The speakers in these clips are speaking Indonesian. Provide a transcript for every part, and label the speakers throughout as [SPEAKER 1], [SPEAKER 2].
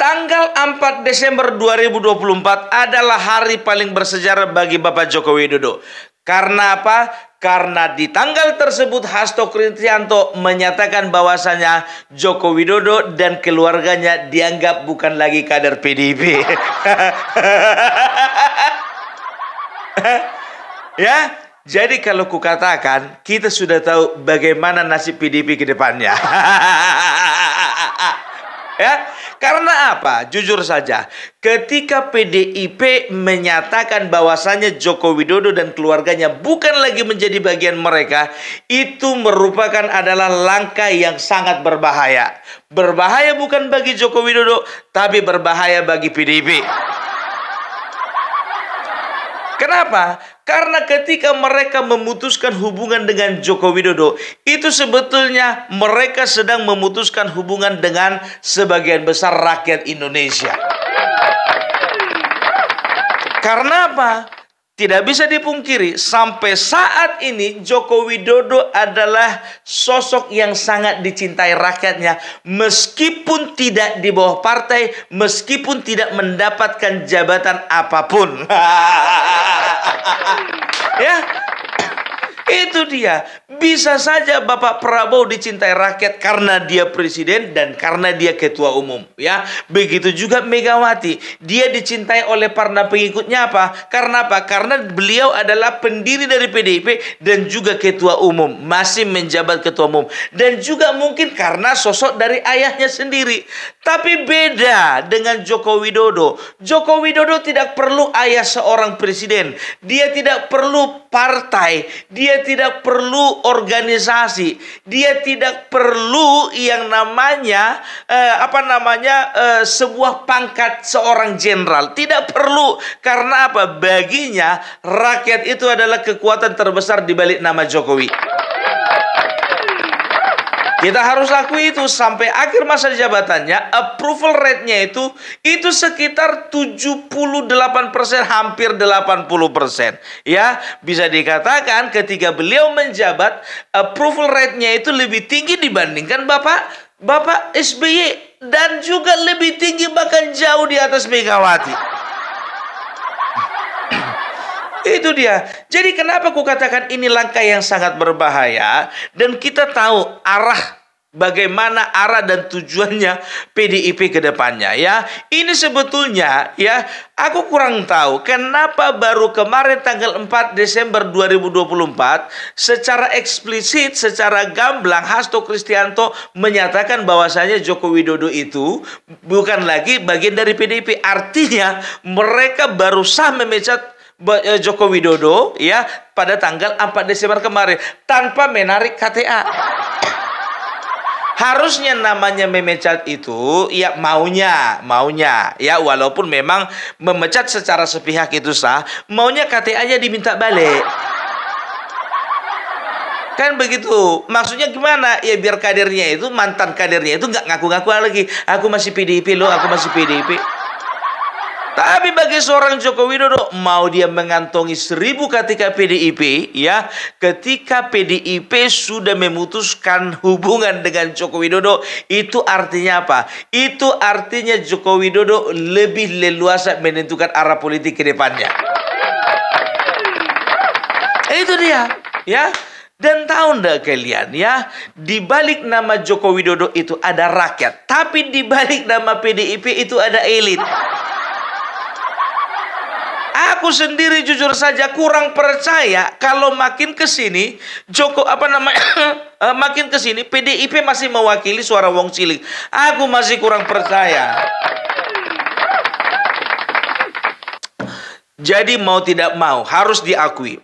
[SPEAKER 1] Tanggal 4 Desember 2024 adalah hari paling bersejarah bagi Bapak Joko Widodo. Karena apa? Karena di tanggal tersebut Hasto Kristianto menyatakan bahwasannya Joko Widodo dan keluarganya dianggap bukan lagi kader PDIP. ya, jadi kalau kukatakan kita sudah tahu bagaimana nasib PDIP ke depannya. ya, karena apa? Jujur saja, ketika PDIP menyatakan bahwasannya Joko Widodo dan keluarganya bukan lagi menjadi bagian mereka, itu merupakan adalah langkah yang sangat berbahaya. Berbahaya bukan bagi Joko Widodo, tapi berbahaya bagi PDIP. Kenapa? Karena ketika mereka memutuskan hubungan dengan Joko Widodo, itu sebetulnya mereka sedang memutuskan hubungan dengan sebagian besar rakyat Indonesia. Karena apa? Tidak bisa dipungkiri, sampai saat ini Joko Widodo adalah sosok yang sangat dicintai rakyatnya, meskipun tidak di bawah partai, meskipun tidak mendapatkan jabatan apapun. ya, itu dia. Bisa saja Bapak Prabowo dicintai rakyat karena dia presiden dan karena dia ketua umum, ya. Begitu juga Megawati, dia dicintai oleh para pengikutnya apa? Karena apa? Karena beliau adalah pendiri dari PDIP dan juga ketua umum, masih menjabat ketua umum dan juga mungkin karena sosok dari ayahnya sendiri. Tapi beda dengan Joko Widodo. Joko Widodo tidak perlu ayah seorang presiden. Dia tidak perlu partai. Dia tidak perlu organisasi. Dia tidak perlu yang namanya eh, apa namanya eh, sebuah pangkat seorang jenderal. Tidak perlu karena apa? Baginya rakyat itu adalah kekuatan terbesar di balik nama Jokowi. Kita harus akui itu sampai akhir masa jabatannya approval rate-nya itu itu sekitar 78% hampir 80%. Ya, bisa dikatakan ketika beliau menjabat approval rate-nya itu lebih tinggi dibandingkan Bapak Bapak SBY dan juga lebih tinggi bahkan jauh di atas Megawati. Itu dia. Jadi kenapa ku katakan ini langkah yang sangat berbahaya dan kita tahu arah bagaimana arah dan tujuannya PDIP ke depannya ya. Ini sebetulnya ya aku kurang tahu kenapa baru kemarin tanggal 4 Desember 2024 secara eksplisit secara gamblang Hasto Kristianto menyatakan bahwasanya Joko Widodo itu bukan lagi bagian dari PDIP. Artinya mereka baru sah memecat Eh, Joko Widodo ya pada tanggal 4 Desember kemarin tanpa menarik KTA. Harusnya namanya memecat itu ya maunya, maunya ya walaupun memang memecat secara sepihak itu sah, maunya KTA-nya diminta balik. Kan begitu. Maksudnya gimana? Ya biar kadernya itu mantan kadernya itu nggak ngaku-ngaku lagi. Aku masih PDIP loh, aku masih PDIP. Tapi bagi seorang Joko Widodo, mau dia mengantongi seribu ketika PDIP, ya, ketika PDIP sudah memutuskan hubungan dengan Joko Widodo, itu artinya apa? Itu artinya Joko Widodo lebih leluasa menentukan arah politik ke depannya. Itu dia, ya. Dan tahu ndak kalian ya, di balik nama Joko Widodo itu ada rakyat, tapi di balik nama PDIP itu ada elit. Aku sendiri jujur saja kurang percaya kalau makin ke sini Joko apa nama eh, makin ke sini PDIP masih mewakili suara wong cilik. Aku masih kurang percaya. Jadi mau tidak mau harus diakui.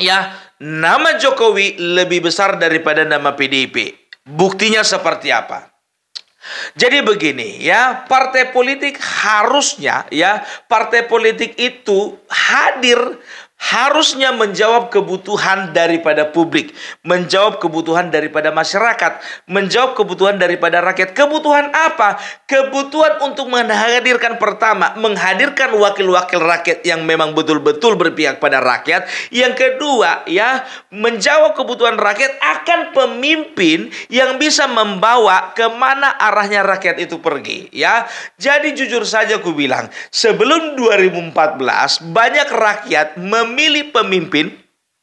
[SPEAKER 1] Ya, nama Jokowi lebih besar daripada nama PDIP. Buktinya seperti apa? Jadi begini ya, partai politik harusnya ya, partai politik itu hadir harusnya menjawab kebutuhan daripada publik, menjawab kebutuhan daripada masyarakat, menjawab kebutuhan daripada rakyat. Kebutuhan apa? Kebutuhan untuk menghadirkan pertama, menghadirkan wakil-wakil rakyat yang memang betul-betul berpihak pada rakyat. Yang kedua, ya, menjawab kebutuhan rakyat akan pemimpin yang bisa membawa kemana arahnya rakyat itu pergi, ya. Jadi jujur saja ku bilang, sebelum 2014 banyak rakyat mem memilih pemimpin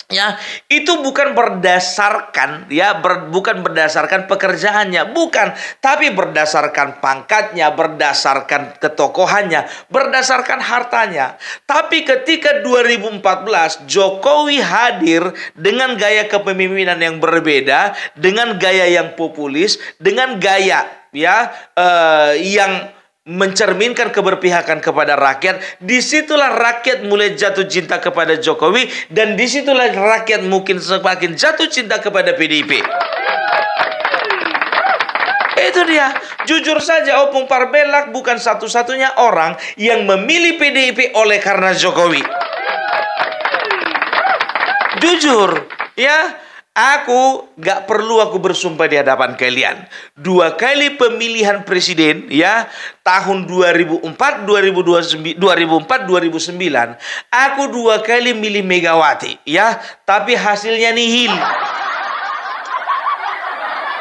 [SPEAKER 1] ya itu bukan berdasarkan ya ber, bukan berdasarkan pekerjaannya bukan tapi berdasarkan pangkatnya berdasarkan ketokohannya berdasarkan hartanya tapi ketika 2014 Jokowi hadir dengan gaya kepemimpinan yang berbeda dengan gaya yang populis dengan gaya ya eh, yang mencerminkan keberpihakan kepada rakyat, disitulah rakyat mulai jatuh cinta kepada Jokowi dan disitulah rakyat mungkin semakin jatuh cinta kepada PDIP. Itu dia. Jujur saja Opung Parbelak bukan satu-satunya orang yang memilih PDIP oleh karena Jokowi. Jujur, ya. Aku gak perlu aku bersumpah di hadapan kalian. Dua kali pemilihan presiden ya, tahun 2004, 2029, 2004, 2009, aku dua kali milih Megawati ya, tapi hasilnya nihil.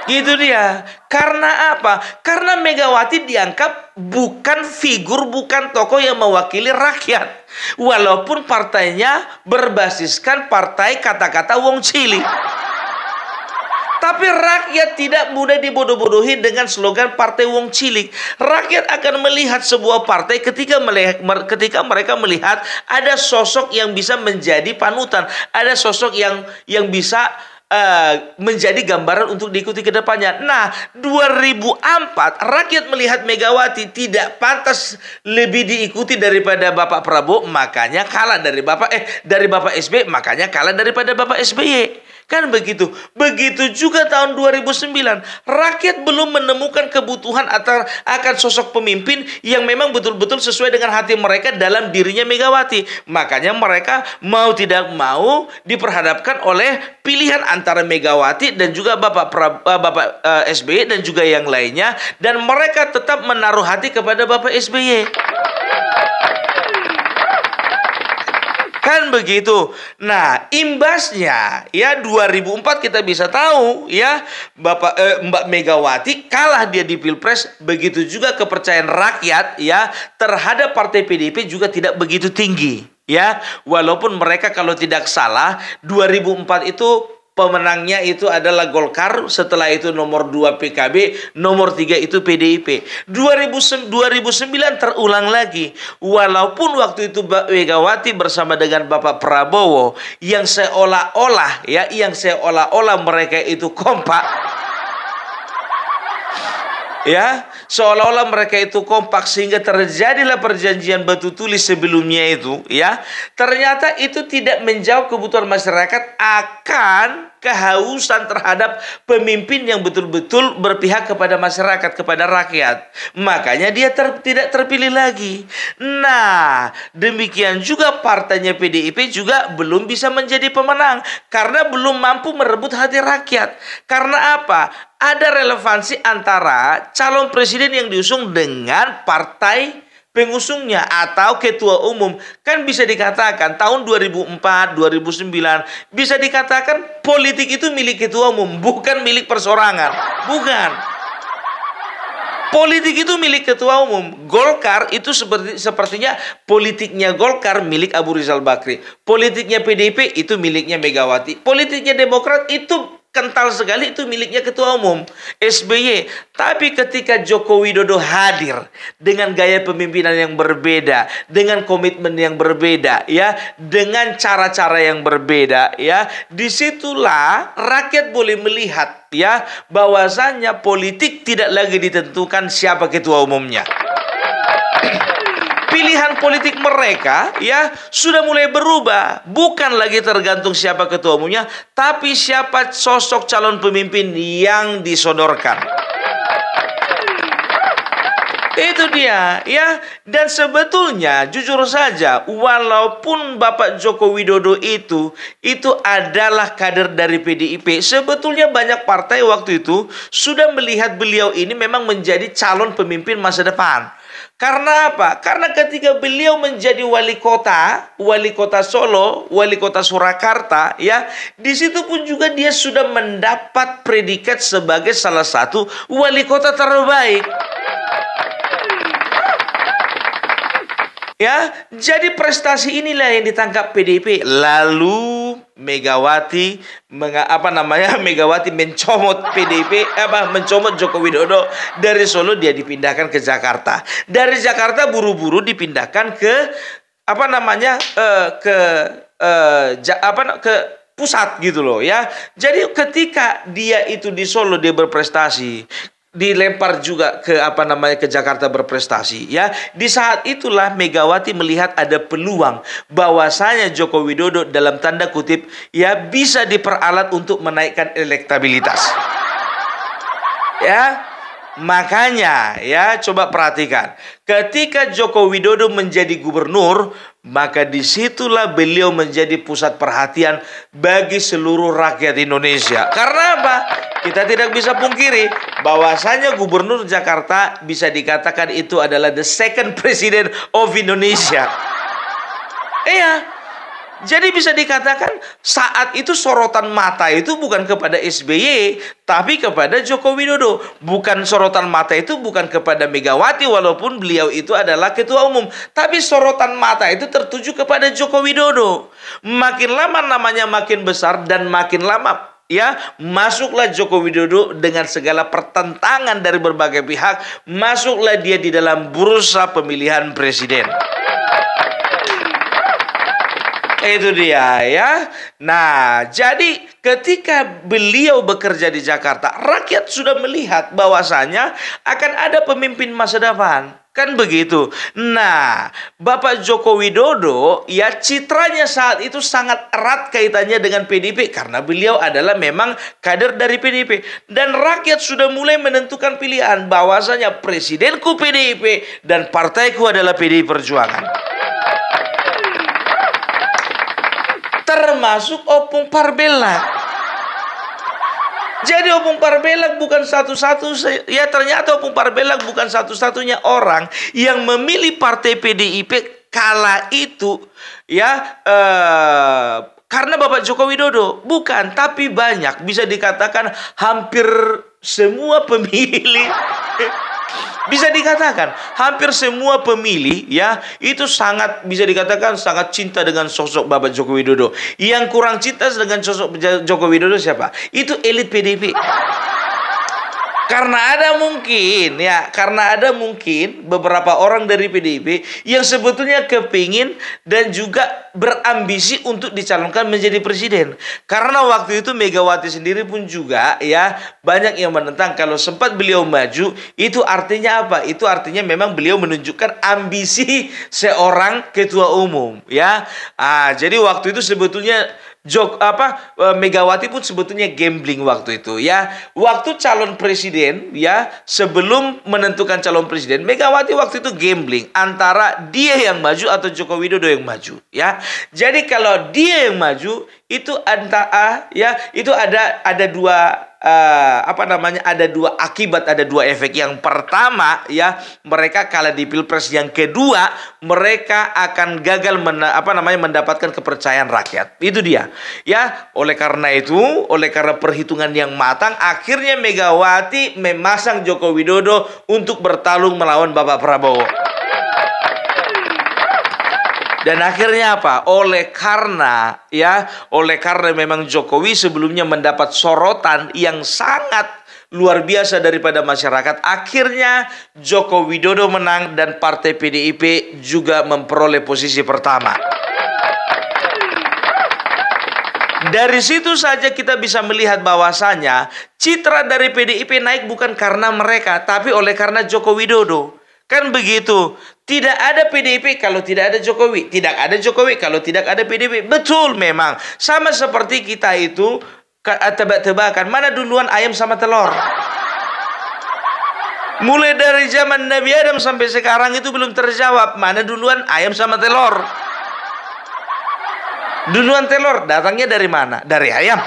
[SPEAKER 1] Gitu dia. Karena apa? Karena Megawati dianggap bukan figur, bukan tokoh yang mewakili rakyat. Walaupun partainya berbasiskan partai kata-kata wong cilik. Tapi rakyat tidak mudah dibodoh-bodohi dengan slogan partai wong cilik. Rakyat akan melihat sebuah partai ketika melihat ketika mereka melihat ada sosok yang bisa menjadi panutan, ada sosok yang yang bisa uh, menjadi gambaran untuk diikuti ke depannya. Nah, 2004 rakyat melihat Megawati tidak pantas lebih diikuti daripada Bapak Prabowo, makanya kalah dari Bapak eh dari Bapak SBY, makanya kalah daripada Bapak SBY. Kan begitu. Begitu juga tahun 2009, rakyat belum menemukan kebutuhan atau akan sosok pemimpin yang memang betul-betul sesuai dengan hati mereka dalam dirinya Megawati. Makanya mereka mau tidak mau diperhadapkan oleh pilihan antara Megawati dan juga Bapak pra, eh, Bapak eh, SBY dan juga yang lainnya dan mereka tetap menaruh hati kepada Bapak SBY. Kan begitu. Nah, imbasnya ya 2004 kita bisa tahu ya Bapak eh, Mbak Megawati kalah dia di Pilpres, begitu juga kepercayaan rakyat ya terhadap partai PDIP juga tidak begitu tinggi ya. Walaupun mereka kalau tidak salah 2004 itu pemenangnya itu adalah Golkar, setelah itu nomor 2 PKB, nomor 3 itu PDIP. 2009 terulang lagi, walaupun waktu itu Megawati bersama dengan Bapak Prabowo yang seolah-olah ya, yang seolah-olah mereka itu kompak ya seolah-olah mereka itu kompak sehingga terjadilah perjanjian batu tulis sebelumnya itu ya ternyata itu tidak menjawab kebutuhan masyarakat akan kehausan terhadap pemimpin yang betul-betul berpihak kepada masyarakat kepada rakyat makanya dia ter, tidak terpilih lagi nah demikian juga partainya PDIP juga belum bisa menjadi pemenang karena belum mampu merebut hati rakyat karena apa ada relevansi antara calon presiden yang diusung dengan partai pengusungnya atau ketua umum kan bisa dikatakan tahun 2004 2009 bisa dikatakan politik itu milik ketua umum bukan milik persorangan bukan politik itu milik ketua umum Golkar itu seperti sepertinya politiknya Golkar milik Abu Rizal Bakri politiknya PDIP itu miliknya Megawati politiknya Demokrat itu kental sekali itu miliknya ketua umum SBY. Tapi ketika Joko Widodo hadir dengan gaya pemimpinan yang berbeda, dengan komitmen yang berbeda, ya, dengan cara-cara yang berbeda, ya, disitulah rakyat boleh melihat, ya, bahwasannya politik tidak lagi ditentukan siapa ketua umumnya pilihan politik mereka ya sudah mulai berubah. Bukan lagi tergantung siapa ketua umumnya, tapi siapa sosok calon pemimpin yang disodorkan. Itu dia, ya. Dan sebetulnya jujur saja, walaupun Bapak Joko Widodo itu itu adalah kader dari PDIP, sebetulnya banyak partai waktu itu sudah melihat beliau ini memang menjadi calon pemimpin masa depan. Karena apa? Karena ketika beliau menjadi wali kota, wali kota Solo, wali kota Surakarta, ya, di situ pun juga dia sudah mendapat predikat sebagai salah satu wali kota terbaik. Ya, jadi prestasi inilah yang ditangkap PDIP. Lalu Megawati menga, apa namanya? Megawati mencomot PDIP apa mencomot Joko Widodo dari Solo dia dipindahkan ke Jakarta. Dari Jakarta buru-buru dipindahkan ke apa namanya? Uh, ke uh, ja, apa ke pusat gitu loh ya. Jadi ketika dia itu di Solo dia berprestasi, dilempar juga ke apa namanya ke Jakarta berprestasi ya. Di saat itulah Megawati melihat ada peluang bahwasanya Joko Widodo dalam tanda kutip ya bisa diperalat untuk menaikkan elektabilitas. Ya, makanya ya coba perhatikan. Ketika Joko Widodo menjadi gubernur, maka disitulah beliau menjadi pusat perhatian bagi seluruh rakyat Indonesia. Karena apa? Kita tidak bisa pungkiri bahwasanya Gubernur Jakarta bisa dikatakan itu adalah the second president of Indonesia. Iya, jadi bisa dikatakan saat itu sorotan mata itu bukan kepada SBY tapi kepada Joko Widodo. Bukan sorotan mata itu bukan kepada Megawati walaupun beliau itu adalah ketua umum, tapi sorotan mata itu tertuju kepada Joko Widodo. Makin lama namanya makin besar dan makin lama ya masuklah Joko Widodo dengan segala pertentangan dari berbagai pihak masuklah dia di dalam bursa pemilihan presiden itu dia ya. Nah, jadi ketika beliau bekerja di Jakarta, rakyat sudah melihat bahwasanya akan ada pemimpin masa depan. Kan begitu. Nah, Bapak Joko Widodo ya citranya saat itu sangat erat kaitannya dengan PDIP karena beliau adalah memang kader dari PDIP dan rakyat sudah mulai menentukan pilihan bahwasanya presidenku PDIP dan partaiku adalah PDI Perjuangan. termasuk opung parbela, Jadi opung parbelak bukan satu-satu ya ternyata opung parbelak bukan satu-satunya orang yang memilih partai PDIP kala itu ya eh, karena Bapak Joko Widodo bukan tapi banyak bisa dikatakan hampir semua pemilih Bisa dikatakan hampir semua pemilih ya itu sangat bisa dikatakan sangat cinta dengan sosok Bapak Joko Widodo. Yang kurang cinta dengan sosok Joko Widodo siapa? Itu elit PDIP. Karena ada mungkin ya, karena ada mungkin beberapa orang dari PDIP yang sebetulnya kepingin dan juga berambisi untuk dicalonkan menjadi presiden. Karena waktu itu Megawati sendiri pun juga ya banyak yang menentang kalau sempat beliau maju itu artinya apa? Itu artinya memang beliau menunjukkan ambisi seorang ketua umum ya. Ah, jadi waktu itu sebetulnya Jok apa eh, Megawati pun sebetulnya gambling waktu itu ya. Waktu calon presiden ya sebelum menentukan calon presiden Megawati waktu itu gambling antara dia yang maju atau Joko Widodo yang maju ya. Jadi kalau dia yang maju itu antara ah, ya itu ada ada dua uh, apa namanya ada dua akibat ada dua efek yang pertama ya mereka kalah di pilpres yang kedua mereka akan gagal men, apa namanya mendapatkan kepercayaan rakyat itu dia ya oleh karena itu oleh karena perhitungan yang matang akhirnya Megawati memasang Joko Widodo untuk bertarung melawan Bapak Prabowo dan akhirnya apa? Oleh karena ya, oleh karena memang Jokowi sebelumnya mendapat sorotan yang sangat luar biasa daripada masyarakat. Akhirnya Joko Widodo menang dan partai PDIP juga memperoleh posisi pertama. Dari situ saja kita bisa melihat bahwasanya citra dari PDIP naik bukan karena mereka, tapi oleh karena Joko Widodo. Kan begitu. Tidak ada PDIP kalau tidak ada Jokowi. Tidak ada Jokowi kalau tidak ada PDIP. Betul memang. Sama seperti kita itu ah, tebak-tebakan. Mana duluan ayam sama telur? Mulai dari zaman Nabi Adam sampai sekarang itu belum terjawab. Mana duluan ayam sama telur? Duluan telur datangnya dari mana? Dari ayam.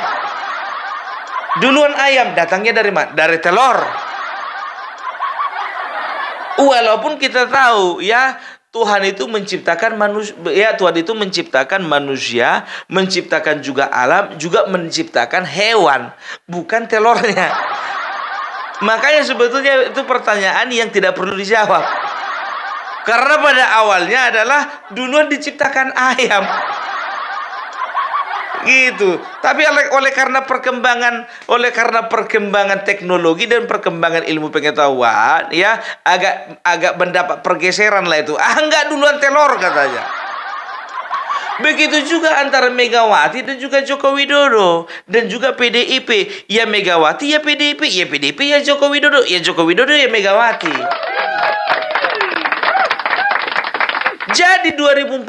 [SPEAKER 1] Duluan ayam datangnya dari mana? Dari telur walaupun kita tahu ya Tuhan itu menciptakan manusia, ya Tuhan itu menciptakan manusia, menciptakan juga alam, juga menciptakan hewan, bukan telurnya. Makanya sebetulnya itu pertanyaan yang tidak perlu dijawab. Karena pada awalnya adalah dunia diciptakan ayam gitu. Tapi oleh, oleh karena perkembangan oleh karena perkembangan teknologi dan perkembangan ilmu pengetahuan ya agak agak mendapat pergeseran lah itu. Ah enggak duluan telur katanya. Begitu juga antara Megawati dan juga Joko Widodo dan juga PDIP. Ya Megawati ya PDIP, ya PDIP ya Joko Widodo, ya Joko Widodo ya Megawati. Jadi 2014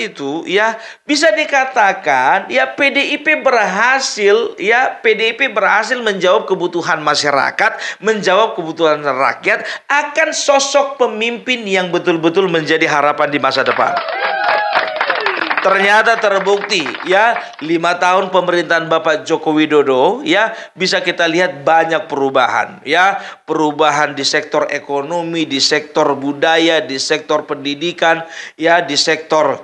[SPEAKER 1] itu ya bisa dikatakan ya PDIP berhasil ya PDIP berhasil menjawab kebutuhan masyarakat, menjawab kebutuhan rakyat akan sosok pemimpin yang betul-betul menjadi harapan di masa depan. Ternyata terbukti ya lima tahun pemerintahan Bapak Joko Widodo ya bisa kita lihat banyak perubahan ya perubahan di sektor ekonomi, di sektor budaya, di sektor pendidikan ya di sektor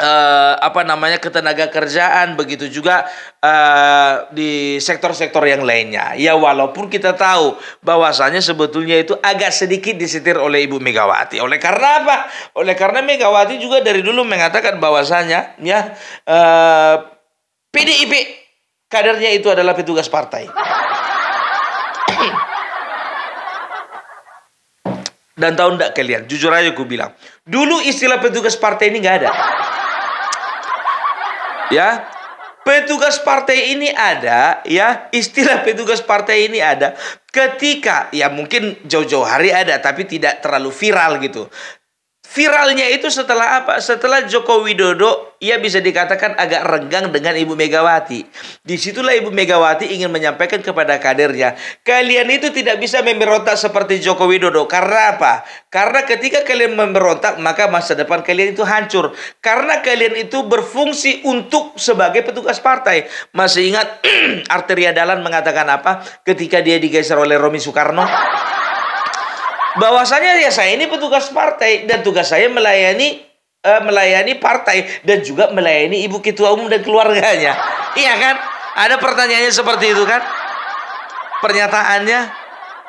[SPEAKER 1] uh, apa namanya ketenaga kerjaan begitu juga uh, di sektor-sektor yang lainnya ya walaupun kita tahu bahwasanya sebetulnya itu agak sedikit disetir oleh Ibu Megawati oleh karena apa oleh karena Megawati juga dari dulu mengatakan bahwasanya ya uh, eh, PDIP kadernya itu adalah petugas partai dan tahu tidak kalian jujur aja aku bilang dulu istilah petugas partai ini nggak ada ya petugas partai ini ada ya istilah petugas partai ini ada ketika ya mungkin jauh-jauh hari ada tapi tidak terlalu viral gitu viralnya itu setelah apa setelah Joko Widodo ia bisa dikatakan agak renggang dengan Ibu Megawati. Disitulah Ibu Megawati ingin menyampaikan kepada kadernya, kalian itu tidak bisa memberontak seperti Joko Widodo. Karena apa? Karena ketika kalian memberontak, maka masa depan kalian itu hancur. Karena kalian itu berfungsi untuk sebagai petugas partai. Masih ingat Arteria Dalan mengatakan apa ketika dia digeser oleh Romi Soekarno? bahwasanya ya saya ini petugas partai dan tugas saya melayani Eh, melayani partai dan juga melayani ibu ketua umum dan keluarganya. Iya kan? Ada pertanyaannya seperti itu kan? Pernyataannya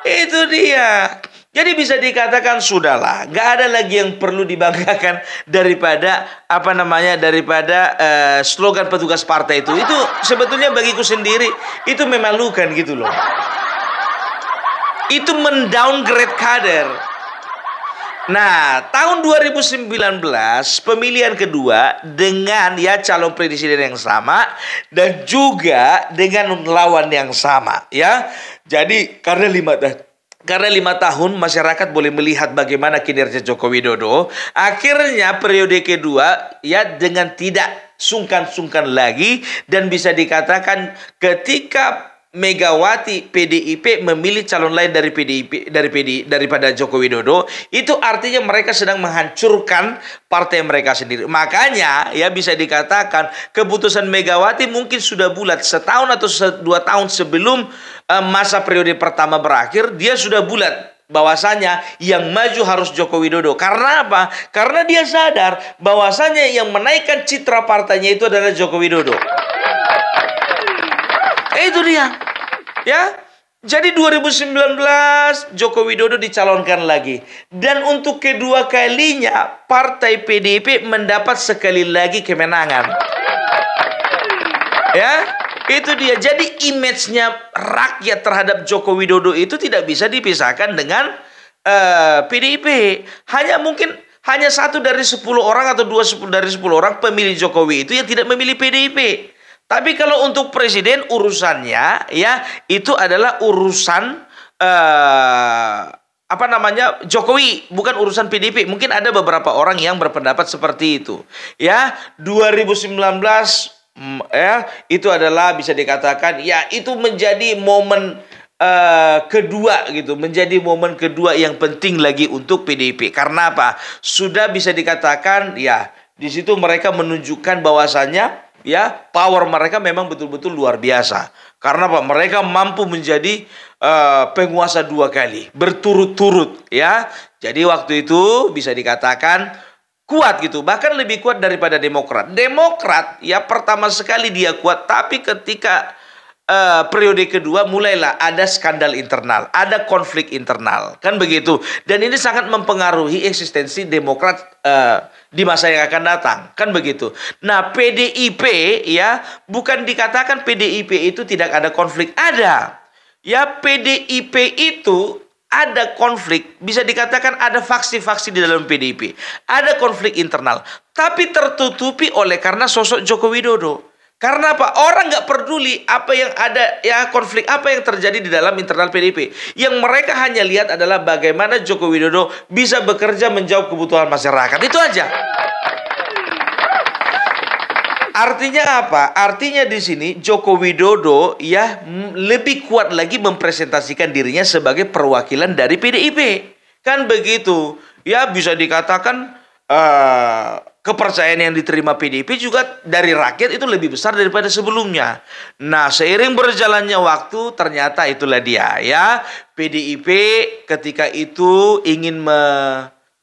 [SPEAKER 1] itu dia. Jadi bisa dikatakan sudahlah, nggak ada lagi yang perlu dibanggakan daripada apa namanya daripada uh, slogan petugas partai itu. Itu sebetulnya bagiku sendiri itu memalukan gitu loh. Itu mendowngrade kader Nah, tahun 2019 pemilihan kedua dengan ya calon presiden yang sama dan juga dengan lawan yang sama ya. Jadi karena lima eh, karena lima tahun masyarakat boleh melihat bagaimana kinerja Joko Widodo, akhirnya periode kedua ya dengan tidak sungkan-sungkan lagi dan bisa dikatakan ketika Megawati PDIP memilih calon lain dari PDIP dari PD daripada Joko Widodo itu artinya mereka sedang menghancurkan partai mereka sendiri. Makanya ya bisa dikatakan keputusan Megawati mungkin sudah bulat setahun atau dua tahun sebelum eh, masa periode pertama berakhir dia sudah bulat bahwasanya yang maju harus Joko Widodo. Karena apa? Karena dia sadar bahwasanya yang menaikkan citra partainya itu adalah Joko Widodo. Itu dia. Ya. Jadi 2019 Joko Widodo dicalonkan lagi. Dan untuk kedua kalinya Partai PDIP mendapat sekali lagi kemenangan. Ya, itu dia. Jadi image-nya rakyat terhadap Joko Widodo itu tidak bisa dipisahkan dengan uh, eh, PDIP. Hanya mungkin hanya satu dari 10 orang atau dua dari 10 orang pemilih Jokowi itu yang tidak memilih PDIP. Tapi kalau untuk presiden urusannya ya itu adalah urusan eh, apa namanya Jokowi bukan urusan PDP. Mungkin ada beberapa orang yang berpendapat seperti itu. Ya 2019 mm, ya itu adalah bisa dikatakan ya itu menjadi momen Uh, kedua gitu menjadi momen kedua yang penting lagi untuk PDIP karena apa sudah bisa dikatakan ya di situ mereka menunjukkan bahwasannya ya power mereka memang betul-betul luar biasa. Karena apa? Mereka mampu menjadi uh, penguasa dua kali berturut-turut ya. Jadi waktu itu bisa dikatakan kuat gitu, bahkan lebih kuat daripada Demokrat. Demokrat ya pertama sekali dia kuat, tapi ketika uh, periode kedua mulailah ada skandal internal, ada konflik internal, kan begitu. Dan ini sangat mempengaruhi eksistensi Demokrat uh, di masa yang akan datang. Kan begitu. Nah, PDIP ya, bukan dikatakan PDIP itu tidak ada konflik. Ada. Ya, PDIP itu ada konflik, bisa dikatakan ada faksi-faksi di dalam PDIP. Ada konflik internal, tapi tertutupi oleh karena sosok Joko Widodo. Karena apa? Orang nggak peduli apa yang ada, ya konflik apa yang terjadi di dalam internal PDIP. Yang mereka hanya lihat adalah bagaimana Joko Widodo bisa bekerja menjawab kebutuhan masyarakat. Itu aja. Artinya apa? Artinya di sini Joko Widodo ya lebih kuat lagi mempresentasikan dirinya sebagai perwakilan dari PDIP. Kan begitu. Ya bisa dikatakan uh, kepercayaan yang diterima PDIP juga dari rakyat itu lebih besar daripada sebelumnya. Nah, seiring berjalannya waktu ternyata itulah dia ya. PDIP ketika itu ingin me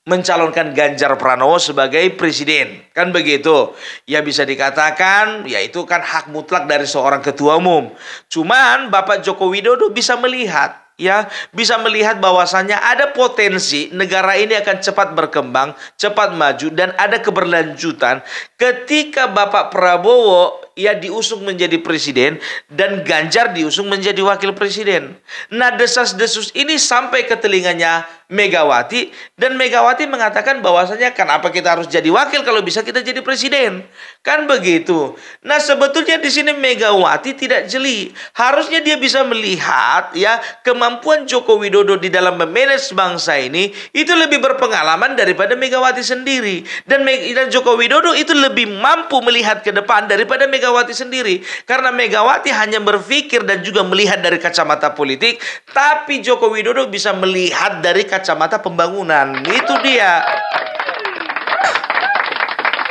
[SPEAKER 1] mencalonkan Ganjar Pranowo sebagai presiden. Kan begitu. Ya bisa dikatakan ya itu kan hak mutlak dari seorang ketua umum. Cuman Bapak Joko Widodo bisa melihat ya bisa melihat bahwasannya ada potensi negara ini akan cepat berkembang, cepat maju dan ada keberlanjutan ketika Bapak Prabowo ya diusung menjadi presiden dan Ganjar diusung menjadi wakil presiden. Nah, desas-desus ini sampai ke telinganya Megawati dan Megawati mengatakan bahwasanya kan apa kita harus jadi wakil kalau bisa kita jadi presiden. Kan begitu. Nah, sebetulnya di sini Megawati tidak jeli. Harusnya dia bisa melihat ya kemampuan Joko Widodo di dalam memanage bangsa ini itu lebih berpengalaman daripada Megawati sendiri dan dan Joko Widodo itu lebih mampu melihat ke depan daripada Megawati sendiri karena Megawati hanya berpikir dan juga melihat dari kacamata politik tapi Joko Widodo bisa melihat dari kacamata kacamata pembangunan. Itu dia.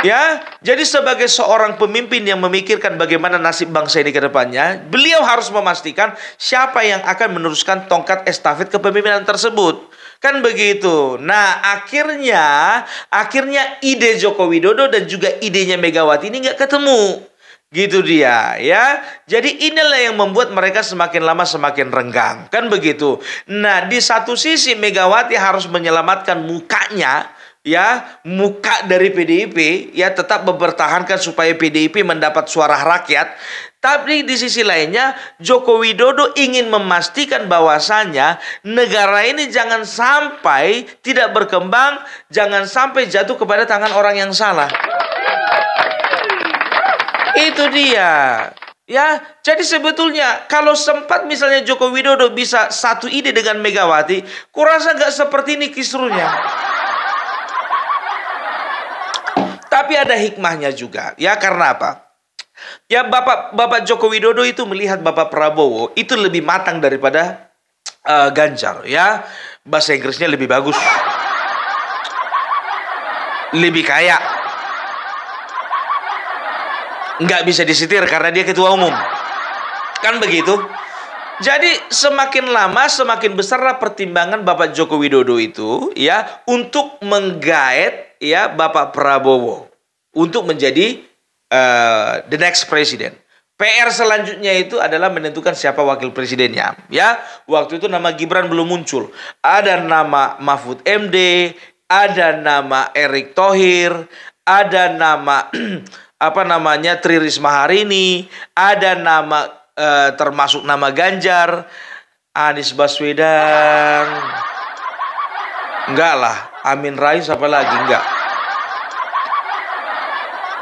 [SPEAKER 1] Ya, jadi sebagai seorang pemimpin yang memikirkan bagaimana nasib bangsa ini ke depannya, beliau harus memastikan siapa yang akan meneruskan tongkat estafet kepemimpinan tersebut. Kan begitu. Nah, akhirnya akhirnya ide Joko Widodo dan juga idenya Megawati ini nggak ketemu. Gitu dia ya. Jadi inilah yang membuat mereka semakin lama semakin renggang. Kan begitu. Nah di satu sisi Megawati harus menyelamatkan mukanya ya muka dari PDIP ya tetap mempertahankan supaya PDIP mendapat suara rakyat tapi di sisi lainnya Joko Widodo ingin memastikan bahwasannya negara ini jangan sampai tidak berkembang jangan sampai jatuh kepada tangan orang yang salah itu dia. Ya, jadi sebetulnya kalau sempat misalnya Joko Widodo bisa satu ide dengan Megawati, kurasa nggak seperti ini kisruhnya. Tapi ada hikmahnya juga, ya karena apa? Ya Bapak Bapak Joko Widodo itu melihat Bapak Prabowo itu lebih matang daripada uh, Ganjar, ya bahasa Inggrisnya lebih bagus, lebih kaya nggak bisa disetir karena dia ketua umum. Kan begitu? Jadi semakin lama semakin besarlah pertimbangan Bapak Joko Widodo itu ya untuk menggaet ya Bapak Prabowo untuk menjadi uh, the next president. PR selanjutnya itu adalah menentukan siapa wakil presidennya. Ya, waktu itu nama Gibran belum muncul. Ada nama Mahfud MD, ada nama Erick Thohir, ada nama apa namanya Tri Risma hari ini, ada nama eh, termasuk nama Ganjar, Anies Baswedan. Enggak lah, Amin Rais apa lagi enggak.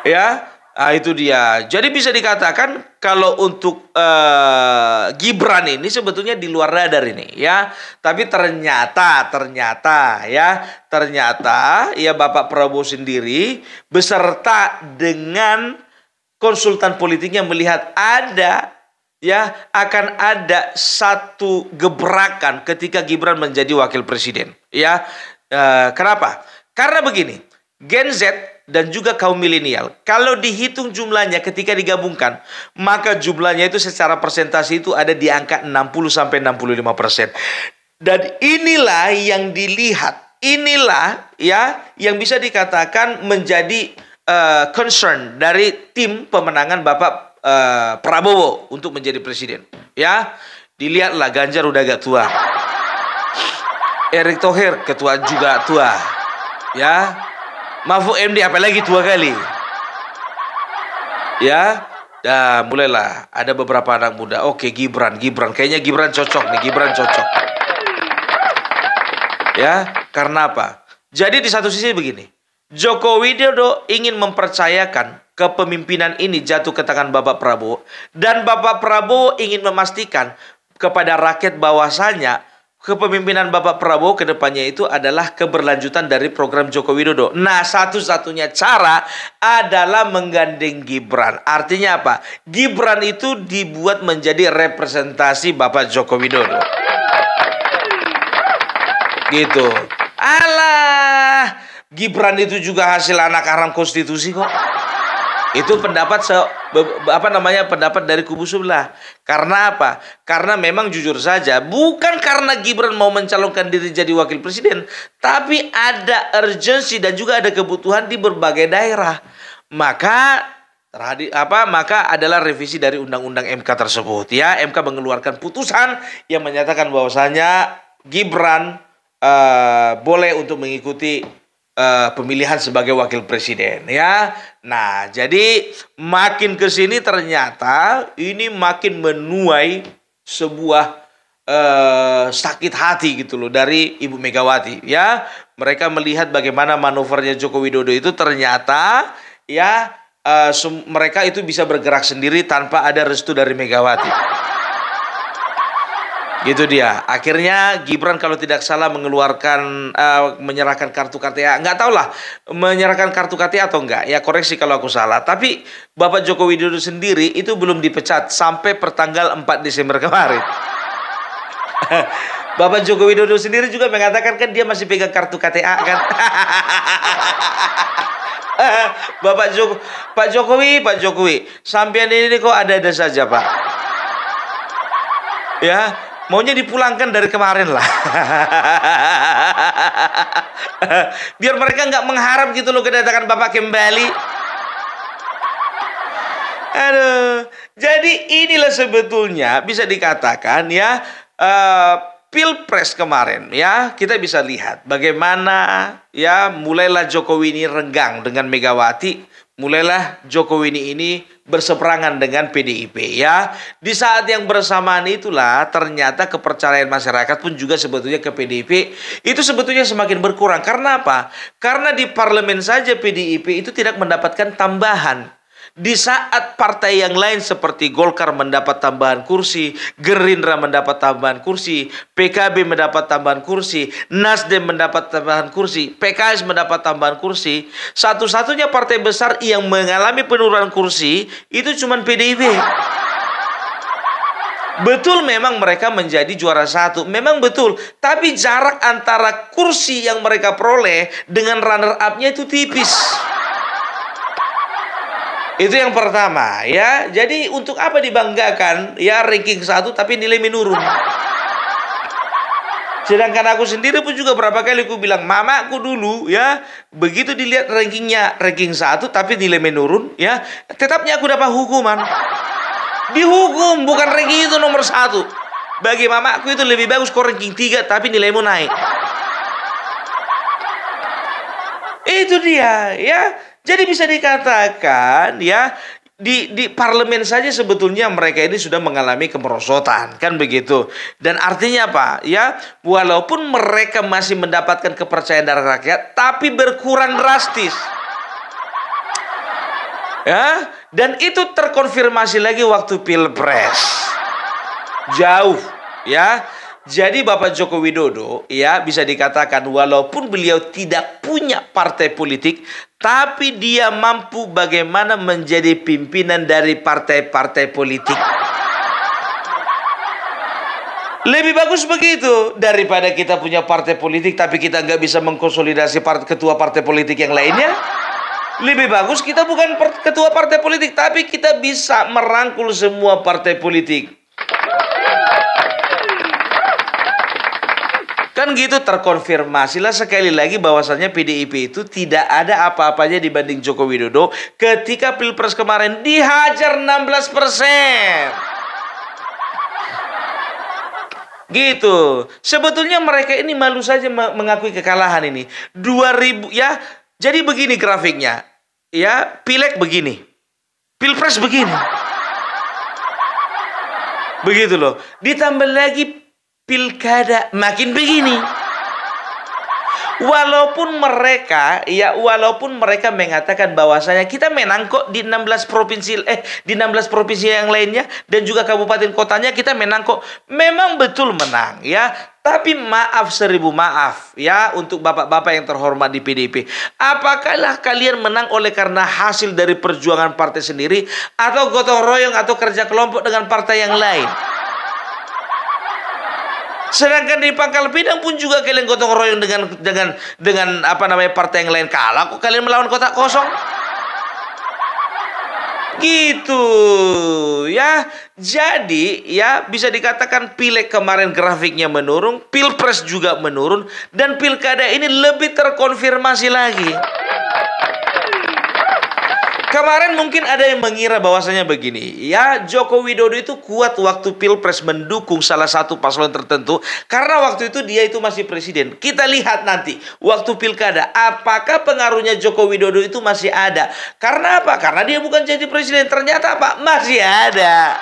[SPEAKER 1] Ya, ah itu dia. Jadi bisa dikatakan kalau untuk uh, Gibran ini sebetulnya di luar radar ini ya. Tapi ternyata ternyata ya, ternyata ya Bapak Prabowo sendiri beserta dengan konsultan politiknya melihat ada ya akan ada satu gebrakan ketika Gibran menjadi wakil presiden ya. Uh, kenapa? Karena begini, Gen Z dan juga kaum milenial. Kalau dihitung jumlahnya ketika digabungkan, maka jumlahnya itu secara persentase itu ada di angka 60 sampai 65 persen. Dan inilah yang dilihat, inilah ya yang bisa dikatakan menjadi uh, concern dari tim pemenangan Bapak uh, Prabowo untuk menjadi presiden. Ya, dilihatlah Ganjar udah agak tua. Erick Thohir ketua juga tua. Ya, Mahfud MD apalagi dua kali. Ya, dah ya, mulailah ada beberapa anak muda. Oke, Gibran, Gibran. Kayaknya Gibran cocok nih, Gibran cocok. Ya, karena apa? Jadi di satu sisi begini. Joko Widodo ingin mempercayakan kepemimpinan ini jatuh ke tangan Bapak Prabowo dan Bapak Prabowo ingin memastikan kepada rakyat bahwasanya kepemimpinan Bapak Prabowo ke depannya itu adalah keberlanjutan dari program Joko Widodo. Nah, satu-satunya cara adalah menggandeng Gibran. Artinya apa? Gibran itu dibuat menjadi representasi Bapak Joko Widodo. Gitu. Alah, Gibran itu juga hasil anak haram konstitusi kok. Itu pendapat se, apa namanya pendapat dari kubu sebelah. Karena apa? Karena memang jujur saja bukan karena Gibran mau mencalonkan diri jadi wakil presiden, tapi ada urgensi dan juga ada kebutuhan di berbagai daerah. Maka Terhadi, apa maka adalah revisi dari undang-undang MK tersebut ya MK mengeluarkan putusan yang menyatakan bahwasanya Gibran uh, boleh untuk mengikuti uh, pemilihan sebagai wakil presiden ya. Nah, jadi makin ke sini ternyata ini makin menuai sebuah uh, sakit hati gitu loh dari Ibu Megawati ya. Mereka melihat bagaimana manuvernya Joko Widodo itu ternyata ya uh, mereka itu bisa bergerak sendiri tanpa ada restu dari Megawati. Gitu dia. Akhirnya Gibran kalau tidak salah mengeluarkan uh, menyerahkan kartu KTA. Nggak lah menyerahkan kartu KTA atau enggak. Ya koreksi kalau aku salah. Tapi Bapak Joko Widodo sendiri itu belum dipecat sampai pertanggal 4 Desember kemarin. Bapak Joko Widodo sendiri juga mengatakan kan dia masih pegang kartu KTA kan. Bapak Joko, Pak Jokowi, Pak Jokowi, sampean ini kok ada-ada saja Pak. Ya, Maunya dipulangkan dari kemarin lah. Biar mereka nggak mengharap gitu loh kedatangan Bapak kembali. Aduh. Jadi inilah sebetulnya bisa dikatakan ya uh, pilpres kemarin ya kita bisa lihat bagaimana ya mulailah Jokowi ini renggang dengan Megawati mulailah Jokowi ini, ini berseberangan dengan PDIP ya. Di saat yang bersamaan itulah ternyata kepercayaan masyarakat pun juga sebetulnya ke PDIP itu sebetulnya semakin berkurang. Karena apa? Karena di parlemen saja PDIP itu tidak mendapatkan tambahan di saat partai yang lain seperti Golkar mendapat tambahan kursi, Gerindra mendapat tambahan kursi, PKB mendapat tambahan kursi, Nasdem mendapat tambahan kursi, PKS mendapat tambahan kursi, satu-satunya partai besar yang mengalami penurunan kursi itu cuma PDIP. Betul memang mereka menjadi juara satu. Memang betul. Tapi jarak antara kursi yang mereka peroleh dengan runner up-nya itu tipis. Itu yang pertama ya. Jadi untuk apa dibanggakan ya ranking satu tapi nilai menurun. Sedangkan aku sendiri pun juga berapa kali aku bilang mamaku dulu ya begitu dilihat rankingnya ranking satu tapi nilai menurun ya tetapnya aku dapat hukuman. Dihukum bukan ranking itu nomor satu. Bagi mamaku itu lebih bagus kau ranking tiga tapi nilaimu naik. Itu dia ya jadi bisa dikatakan ya di di parlemen saja sebetulnya mereka ini sudah mengalami kemerosotan kan begitu dan artinya apa ya walaupun mereka masih mendapatkan kepercayaan dari rakyat tapi berkurang drastis ya dan itu terkonfirmasi lagi waktu pilpres jauh ya jadi Bapak Joko Widodo ya bisa dikatakan walaupun beliau tidak punya partai politik tapi dia mampu bagaimana menjadi pimpinan dari partai-partai politik. Lebih bagus begitu daripada kita punya partai politik tapi kita nggak bisa mengkonsolidasi part, ketua partai politik yang lainnya. Lebih bagus kita bukan ketua partai politik tapi kita bisa merangkul semua partai politik. gitu terkonfirmasilah sekali lagi bahwasannya PDIP itu tidak ada apa-apanya dibanding Joko Widodo ketika Pilpres kemarin dihajar 16 persen. Gitu. Sebetulnya mereka ini malu saja mengakui kekalahan ini. 2000 ya. Jadi begini grafiknya. Ya, pilek begini. Pilpres begini. Begitu loh. Ditambah lagi pilkada makin begini. Walaupun mereka ya walaupun mereka mengatakan bahwasanya kita menang kok di 16 provinsi eh di 16 provinsi yang lainnya dan juga kabupaten kotanya kita menang kok. Memang betul menang ya, tapi maaf seribu maaf ya untuk bapak-bapak yang terhormat di PDIP. Apakahlah kalian menang oleh karena hasil dari perjuangan partai sendiri atau gotong royong atau kerja kelompok dengan partai yang lain? Sedangkan di Pangkal Pinang pun juga kalian gotong royong dengan dengan dengan apa namanya partai yang lain kalah kok kalian melawan kota kosong. Gitu ya. Jadi ya bisa dikatakan pilek kemarin grafiknya menurun, pilpres juga menurun dan pilkada ini lebih terkonfirmasi lagi. Kemarin mungkin ada yang mengira bahwasanya begini, ya Joko Widodo itu kuat waktu Pilpres mendukung salah satu paslon tertentu karena waktu itu dia itu masih presiden. Kita lihat nanti waktu Pilkada apakah pengaruhnya Joko Widodo itu masih ada. Karena apa? Karena dia bukan jadi presiden. Ternyata apa? Masih ada.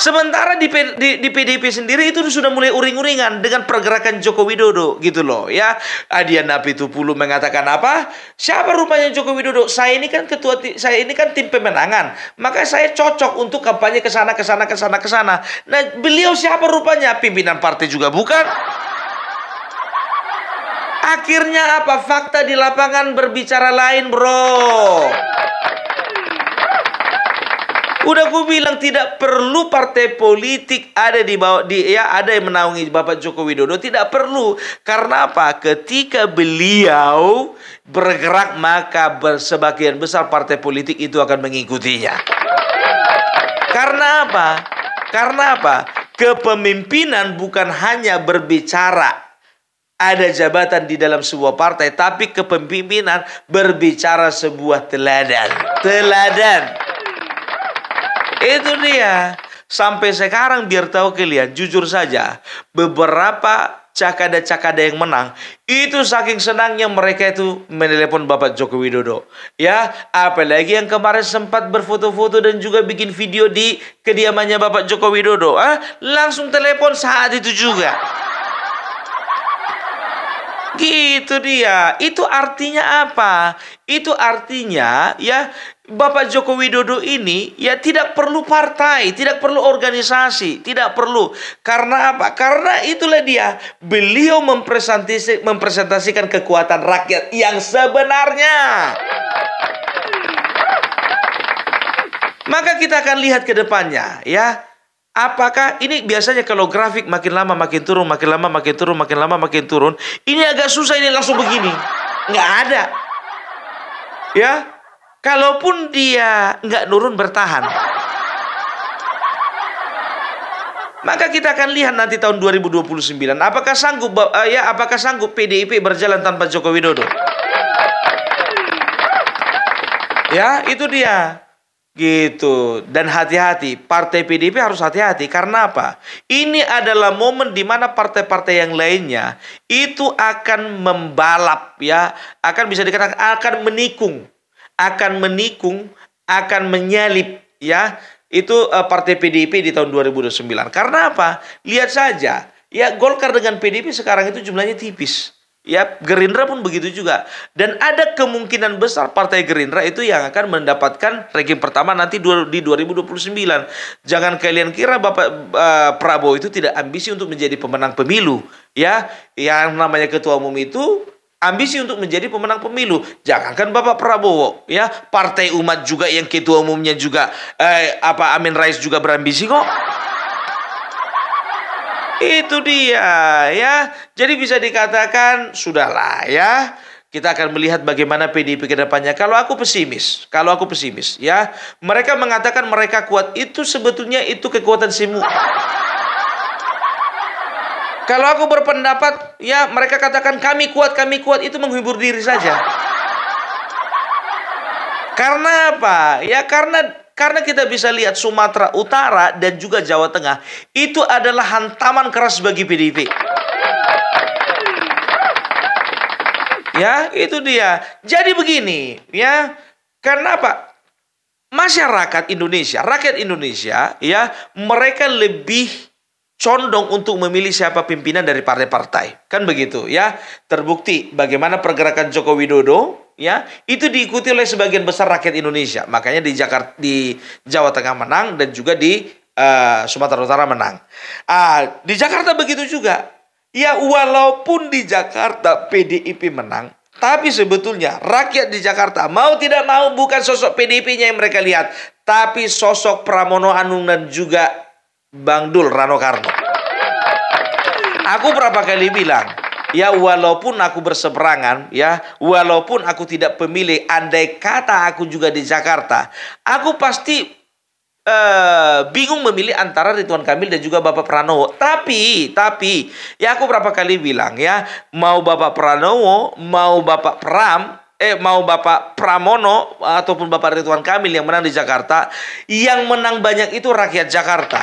[SPEAKER 1] Sementara di, di, di PDIP sendiri itu sudah mulai uring-uringan dengan pergerakan Joko Widodo gitu loh ya. Adian itu perlu mengatakan apa? Siapa rupanya Joko Widodo? Saya ini kan ketua saya ini kan tim pemenangan. Maka saya cocok untuk kampanye ke sana ke sana ke sana ke sana. Nah, beliau siapa rupanya? Pimpinan partai juga bukan. Akhirnya apa? Fakta di lapangan berbicara lain, Bro. Udah gue bilang tidak perlu partai politik ada di bawah dia ya ada yang menaungi Bapak Joko Widodo tidak perlu karena apa? Ketika beliau bergerak maka sebagian besar partai politik itu akan mengikutinya. Karena apa? Karena apa? Kepemimpinan bukan hanya berbicara ada jabatan di dalam sebuah partai, tapi kepemimpinan berbicara sebuah teladan. Teladan. Itu dia. Sampai sekarang biar tahu kalian, jujur saja, beberapa cakada-cakada yang menang, itu saking senangnya mereka itu menelepon Bapak Joko Widodo. Ya, apalagi yang kemarin sempat berfoto-foto dan juga bikin video di kediamannya Bapak Joko Widodo. Ah, langsung telepon saat itu juga. Gitu dia. Itu artinya apa? Itu artinya ya Bapak Joko Widodo ini ya tidak perlu partai, tidak perlu organisasi, tidak perlu. Karena apa? Karena itulah dia. Beliau mempresentasi, mempresentasikan kekuatan rakyat yang sebenarnya. Maka kita akan lihat ke depannya ya. Apakah ini biasanya kalau grafik makin lama makin turun, makin lama makin turun, makin lama makin turun. Ini agak susah ini langsung begini. Nggak ada. Ya, Kalaupun dia nggak nurun bertahan. Maka kita akan lihat nanti tahun 2029 apakah sanggup eh, ya apakah sanggup PDIP berjalan tanpa Joko Widodo? Ya, itu dia. Gitu. Dan hati-hati, partai PDIP harus hati-hati karena apa? Ini adalah momen di mana partai-partai yang lainnya itu akan membalap ya, akan bisa dikatakan akan menikung akan menikung, akan menyalip ya itu uh, partai PDIP di tahun 2009. Karena apa? Lihat saja, ya Golkar dengan PDIP sekarang itu jumlahnya tipis. Ya, Gerindra pun begitu juga. Dan ada kemungkinan besar partai Gerindra itu yang akan mendapatkan ranking pertama nanti di 2029. Jangan kalian kira Bapak uh, Prabowo itu tidak ambisi untuk menjadi pemenang pemilu, ya. Yang namanya ketua umum itu ambisi untuk menjadi pemenang pemilu. Jangankan Bapak Prabowo, ya partai umat juga yang ketua umumnya juga eh, apa Amin Rais juga berambisi kok. Itu dia ya. Jadi bisa dikatakan sudahlah ya. Kita akan melihat bagaimana PDIP ke depannya. Kalau aku pesimis, kalau aku pesimis ya. Mereka mengatakan mereka kuat itu sebetulnya itu kekuatan simu. Kalau aku berpendapat, ya mereka katakan kami kuat, kami kuat itu menghibur diri saja. Karena apa? Ya karena karena kita bisa lihat Sumatera Utara dan juga Jawa Tengah itu adalah hantaman keras bagi PDIP. Ya, itu dia. Jadi begini, ya. Karena apa? Masyarakat Indonesia, rakyat Indonesia, ya, mereka lebih condong untuk memilih siapa pimpinan dari partai-partai. Kan begitu ya. Terbukti bagaimana pergerakan Joko Widodo ya, itu diikuti oleh sebagian besar rakyat Indonesia. Makanya di Jakarta di Jawa Tengah menang dan juga di uh, Sumatera Utara menang. Uh, di Jakarta begitu juga. Ya walaupun di Jakarta PDIP menang, tapi sebetulnya rakyat di Jakarta mau tidak mau bukan sosok PDIP-nya yang mereka lihat, tapi sosok Pramono Anung dan juga Bang Dul Rano Karno. Aku berapa kali bilang, ya walaupun aku berseberangan, ya walaupun aku tidak pemilih, andai kata aku juga di Jakarta, aku pasti uh, bingung memilih antara Ridwan Kamil dan juga Bapak Pranowo. Tapi, tapi, ya aku berapa kali bilang ya, mau Bapak Pranowo, mau Bapak Pram, eh mau Bapak Pramono ataupun Bapak Ridwan Kamil yang menang di Jakarta, yang menang banyak itu rakyat Jakarta.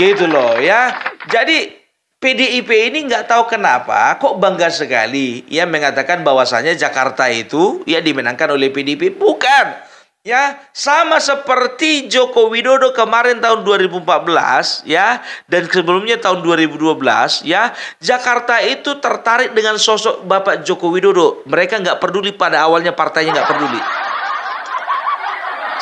[SPEAKER 1] Gitu loh ya. Jadi PDIP ini nggak tahu kenapa kok bangga sekali ya mengatakan bahwasanya Jakarta itu ya dimenangkan oleh PDIP bukan Ya, sama seperti Joko Widodo kemarin tahun 2014 ya dan sebelumnya tahun 2012 ya, Jakarta itu tertarik dengan sosok Bapak Joko Widodo. Mereka nggak peduli pada awalnya partainya nggak peduli.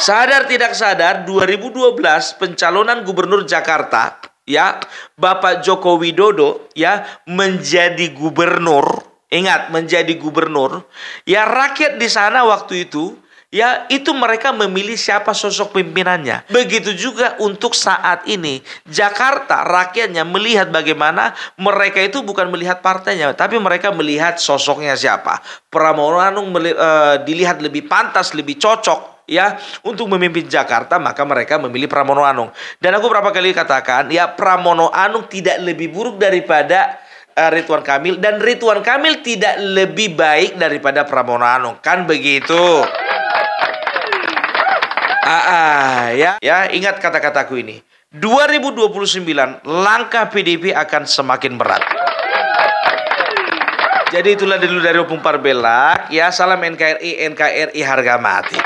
[SPEAKER 1] Sadar tidak sadar 2012 pencalonan gubernur Jakarta ya, Bapak Joko Widodo ya menjadi gubernur. Ingat menjadi gubernur. Ya rakyat di sana waktu itu ya itu mereka memilih siapa sosok pimpinannya. Begitu juga untuk saat ini Jakarta rakyatnya melihat bagaimana mereka itu bukan melihat partainya, tapi mereka melihat sosoknya siapa. Pramono Anung e, dilihat lebih pantas, lebih cocok ya untuk memimpin Jakarta maka mereka memilih Pramono Anung dan aku berapa kali katakan ya Pramono Anung tidak lebih buruk daripada uh, Ridwan Kamil dan Ridwan Kamil tidak lebih baik daripada Pramono Anung kan begitu. Ah, ah, ya, ya ingat kata-kataku ini. 2029 langkah PDP akan semakin berat. Jadi itulah dulu dari Opung Parbelak ya salam NKRI NKRI harga mati.